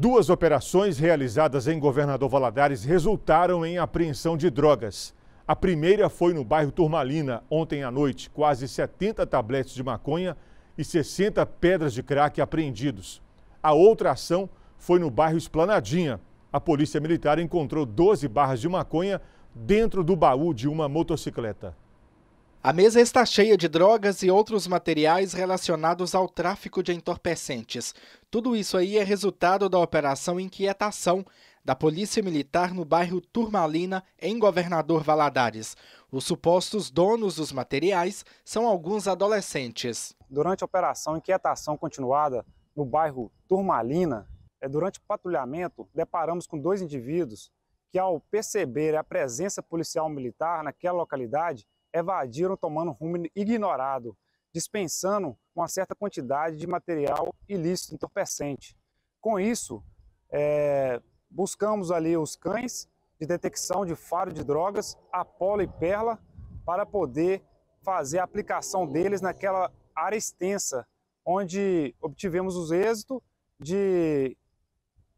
Duas operações realizadas em Governador Valadares resultaram em apreensão de drogas. A primeira foi no bairro Turmalina, ontem à noite, quase 70 tabletes de maconha e 60 pedras de crack apreendidos. A outra ação foi no bairro Esplanadinha. A Polícia Militar encontrou 12 barras de maconha dentro do baú de uma motocicleta. A mesa está cheia de drogas e outros materiais relacionados ao tráfico de entorpecentes. Tudo isso aí é resultado da operação Inquietação da Polícia Militar no bairro Turmalina, em Governador Valadares. Os supostos donos dos materiais são alguns adolescentes. Durante a operação Inquietação continuada no bairro Turmalina, é, durante o patrulhamento, deparamos com dois indivíduos que, ao perceber a presença policial militar naquela localidade, evadiram tomando rumo ignorado, dispensando uma certa quantidade de material ilícito, entorpecente. Com isso, é, buscamos ali os cães de detecção de faro de drogas, Apolo e Perla, para poder fazer a aplicação deles naquela área extensa, onde obtivemos os êxitos de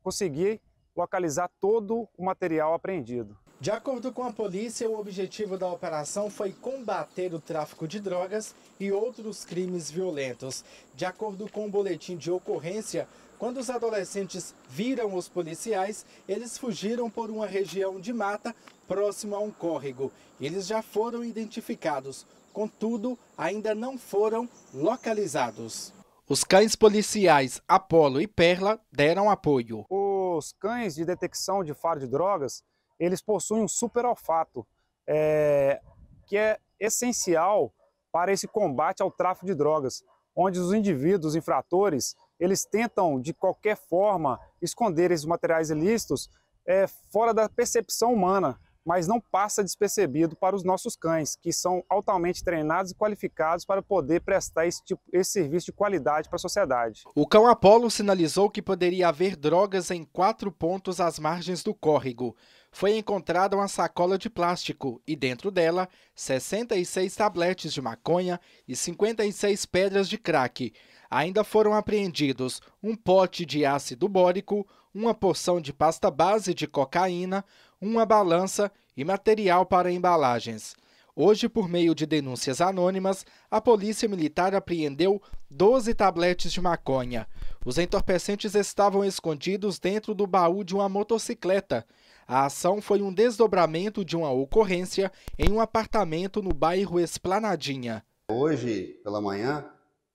conseguir localizar todo o material apreendido. De acordo com a polícia, o objetivo da operação foi combater o tráfico de drogas e outros crimes violentos. De acordo com o um boletim de ocorrência, quando os adolescentes viram os policiais, eles fugiram por uma região de mata próxima a um córrego. Eles já foram identificados, contudo, ainda não foram localizados. Os cães policiais Apolo e Perla deram apoio. Os cães de detecção de faro de drogas eles possuem um super olfato, é, que é essencial para esse combate ao tráfico de drogas, onde os indivíduos infratores eles tentam de qualquer forma esconder esses materiais ilícitos é, fora da percepção humana, mas não passa despercebido para os nossos cães, que são altamente treinados e qualificados para poder prestar esse, tipo, esse serviço de qualidade para a sociedade. O cão Apollo sinalizou que poderia haver drogas em quatro pontos às margens do córrego. Foi encontrada uma sacola de plástico e, dentro dela, 66 tabletes de maconha e 56 pedras de crack. Ainda foram apreendidos um pote de ácido bórico, uma porção de pasta base de cocaína, uma balança e material para embalagens. Hoje, por meio de denúncias anônimas, a Polícia Militar apreendeu 12 tabletes de maconha. Os entorpecentes estavam escondidos dentro do baú de uma motocicleta. A ação foi um desdobramento de uma ocorrência em um apartamento no bairro Esplanadinha. Hoje, pela manhã,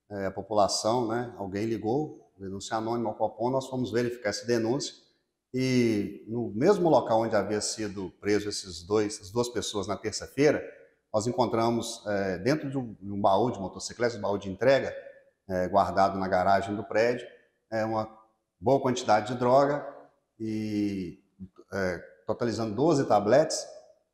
é, a população, né, alguém ligou denúncia anônima ao Copom, nós fomos verificar essa denúncia e no mesmo local onde havia sido preso esses dois, essas duas pessoas na terça-feira, nós encontramos é, dentro de um, de um, baú de motocicleta, um baú de entrega, é, guardado na garagem do prédio, é, uma boa quantidade de droga e é, totalizando 12 tabletes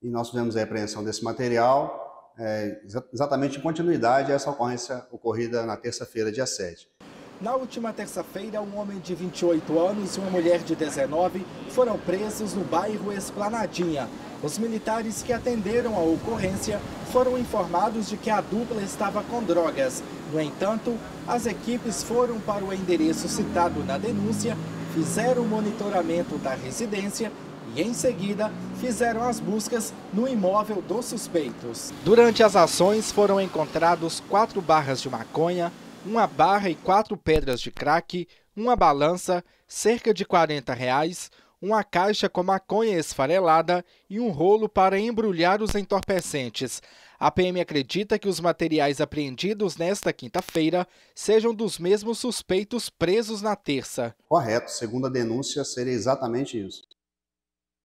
e nós fizemos a apreensão desse material é, exatamente em continuidade a essa ocorrência ocorrida na terça-feira, dia 7. Na última terça-feira, um homem de 28 anos e uma mulher de 19 foram presos no bairro Esplanadinha. Os militares que atenderam a ocorrência foram informados de que a dupla estava com drogas. No entanto, as equipes foram para o endereço citado na denúncia, fizeram o monitoramento da residência e em seguida fizeram as buscas no imóvel dos suspeitos. Durante as ações foram encontrados quatro barras de maconha, uma barra e quatro pedras de crack, uma balança, cerca de 40 reais, uma caixa com maconha esfarelada e um rolo para embrulhar os entorpecentes. A PM acredita que os materiais apreendidos nesta quinta-feira sejam dos mesmos suspeitos presos na terça. Correto, segundo a denúncia, seria exatamente isso.